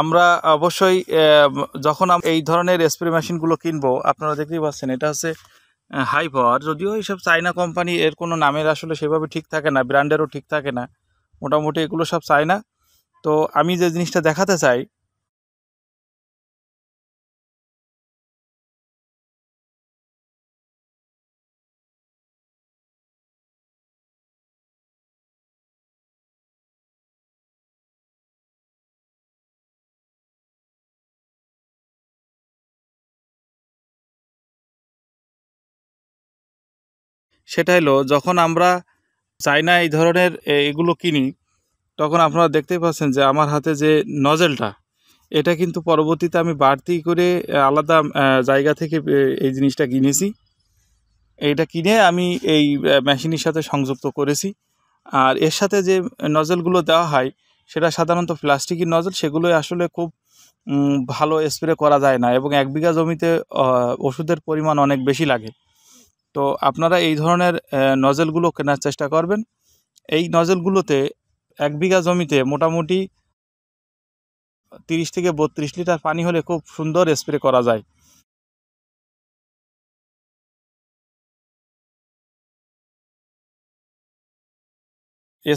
আমরা অবশ্যই যখন এই ধরনের স্প্রে মেশিনগুলো কিনবো আপনারা দেখতেই পাচ্ছেন এটা হচ্ছে হাই পাওয়ার যদিও এইসব চায়না কোম্পানি এর কোনো নামের আসলে সেভাবে ঠিক থাকে না ব্র্যান্ডেরও ঠিক থাকে না মোটামুটি এগুলো সব চায়না তো আমি যে জিনিসটা দেখাতে চাই সেটা হলো যখন আমরা না এই ধরনের এগুলো কিনি তখন আপনারা দেখতেই পাচ্ছেন যে আমার হাতে যে নজেলটা এটা কিন্তু পরবর্তীতে আমি বাড়তি করে আলাদা জায়গা থেকে এই জিনিসটা কিনেছি এইটা কিনে আমি এই মেশিনের সাথে সংযুক্ত করেছি আর এর সাথে যে নজলগুলো দেওয়া হয় সেটা সাধারণত প্লাস্টিকের নজল সেগুলো আসলে খুব ভালো স্প্রে করা যায় না এবং এক বিঘা জমিতে ওষুধের পরিমাণ অনেক বেশি লাগে তো আপনারা এই ধরনের নজেলগুলো কেনার চেষ্টা করবেন এই নজেলগুলোতে এক বিঘা জমিতে মোটামুটি তিরিশ থেকে বত্রিশ লিটার পানি হলে খুব সুন্দর স্প্রে করা যায়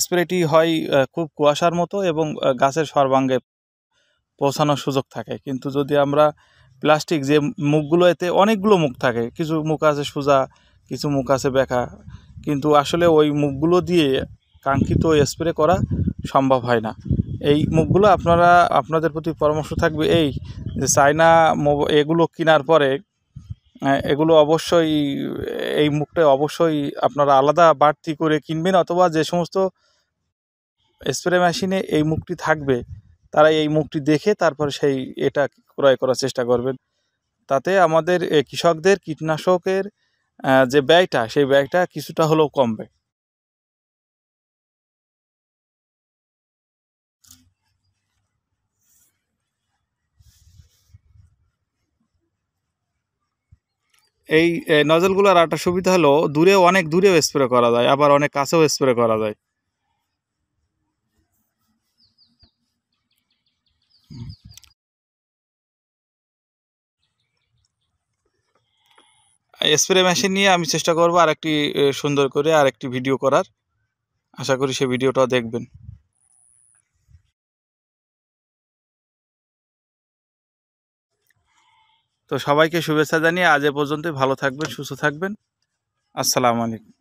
স্প্রেটি হয় খুব কুয়াশার মতো এবং গাছের সর্বাঙ্গে পৌঁছানোর সুযোগ থাকে কিন্তু যদি আমরা প্লাস্টিক যে মুখগুলো এতে অনেকগুলো মুখ থাকে কিছু মুখ আছে সোজা কিছু মুখ আছে ব্যাখা কিন্তু আসলে ওই মুখগুলো দিয়ে কাঙ্ক্ষিত স্প্রে করা সম্ভব হয় না এই মুখগুলো আপনারা আপনাদের প্রতি পরামর্শ থাকবে এই যে চায়না এগুলো কেনার পরে এগুলো অবশ্যই এই মুখটা অবশ্যই আপনারা আলাদা বাড়তি করে কিনবেন অথবা যে সমস্ত স্প্রে মেশিনে এই মুখটি থাকবে তারা এই মুখটি দেখে তারপর সেই এটা ক্রয় করার চেষ্টা করবেন তাতে আমাদের কৃষকদের কীটনাশকের যে ব্যয়টা সেই ব্যয়টা কিছুটা হলেও কমবে এই নজলগুলোর একটা সুবিধা হলো দূরে অনেক দূরেও স্প্রে করা যায় আবার অনেক কাছেও স্প্রে করা যায় স্প্রে মেশিন নিয়ে আমি চেষ্টা করব আর একটি সুন্দর করে আর একটি ভিডিও করার আশা করি সে ভিডিওটা দেখবেন তো সবাইকে শুভেচ্ছা জানিয়ে আজ এ পর্যন্তই ভালো থাকবেন সুস্থ থাকবেন আসসালামু আলাইকুম